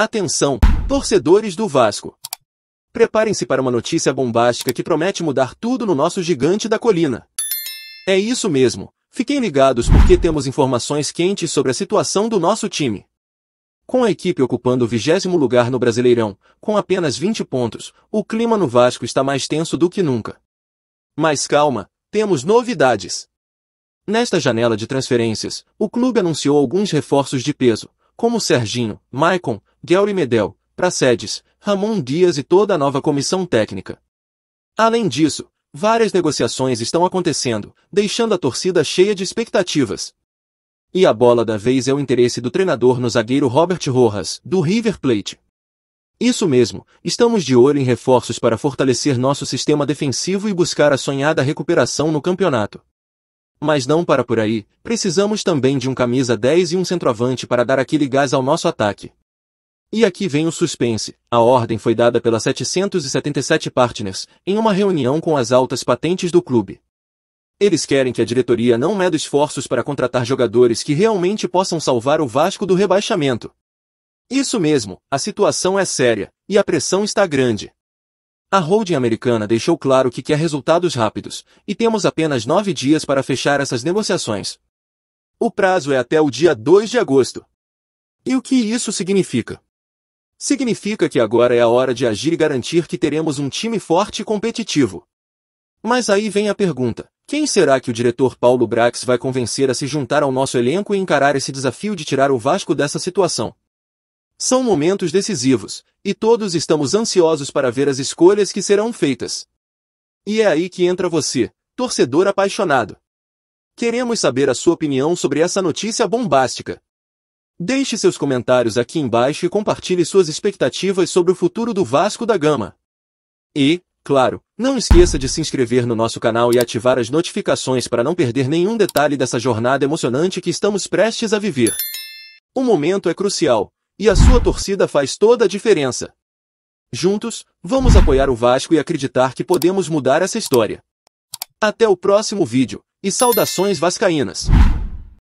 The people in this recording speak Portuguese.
Atenção, torcedores do Vasco! Preparem-se para uma notícia bombástica que promete mudar tudo no nosso gigante da colina. É isso mesmo, fiquem ligados porque temos informações quentes sobre a situação do nosso time. Com a equipe ocupando o vigésimo lugar no Brasileirão, com apenas 20 pontos, o clima no Vasco está mais tenso do que nunca. Mas calma, temos novidades. Nesta janela de transferências, o clube anunciou alguns reforços de peso, como Serginho, Maicon, e Medel, Pracedes, Ramon Dias e toda a nova comissão técnica. Além disso, várias negociações estão acontecendo, deixando a torcida cheia de expectativas. E a bola da vez é o interesse do treinador no zagueiro Robert Rojas, do River Plate. Isso mesmo, estamos de olho em reforços para fortalecer nosso sistema defensivo e buscar a sonhada recuperação no campeonato. Mas não para por aí, precisamos também de um camisa 10 e um centroavante para dar aquele gás ao nosso ataque. E aqui vem o suspense. A ordem foi dada pelas 777 partners, em uma reunião com as altas patentes do clube. Eles querem que a diretoria não meda esforços para contratar jogadores que realmente possam salvar o Vasco do rebaixamento. Isso mesmo, a situação é séria, e a pressão está grande. A holding americana deixou claro que quer resultados rápidos, e temos apenas nove dias para fechar essas negociações. O prazo é até o dia 2 de agosto. E o que isso significa? Significa que agora é a hora de agir e garantir que teremos um time forte e competitivo. Mas aí vem a pergunta: quem será que o diretor Paulo Brax vai convencer a se juntar ao nosso elenco e encarar esse desafio de tirar o Vasco dessa situação? São momentos decisivos, e todos estamos ansiosos para ver as escolhas que serão feitas. E é aí que entra você, torcedor apaixonado. Queremos saber a sua opinião sobre essa notícia bombástica. Deixe seus comentários aqui embaixo e compartilhe suas expectativas sobre o futuro do Vasco da Gama. E, claro, não esqueça de se inscrever no nosso canal e ativar as notificações para não perder nenhum detalhe dessa jornada emocionante que estamos prestes a viver. O momento é crucial, e a sua torcida faz toda a diferença. Juntos, vamos apoiar o Vasco e acreditar que podemos mudar essa história. Até o próximo vídeo, e saudações vascaínas!